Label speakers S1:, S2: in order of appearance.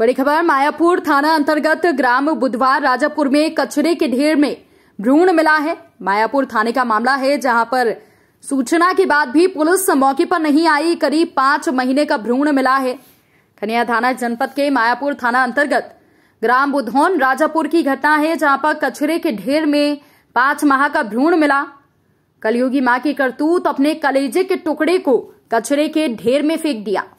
S1: बड़ी खबर मायापुर थाना अंतर्गत ग्राम बुधवार राजापुर में कचरे के ढेर में भ्रूण मिला है मायापुर थाने का मामला है जहां पर सूचना के बाद भी पुलिस मौके पर नहीं आई करीब पांच महीने का भ्रूण मिला है खनिया थाना जनपद के मायापुर थाना अंतर्गत ग्राम बुधौन राजापुर की घटना है जहां पर कचरे के ढेर में पांच माह का भ्रूण मिला कलयुगी मां की करतूत अपने कलेजे के टुकड़े को कचरे के ढेर में फेंक दिया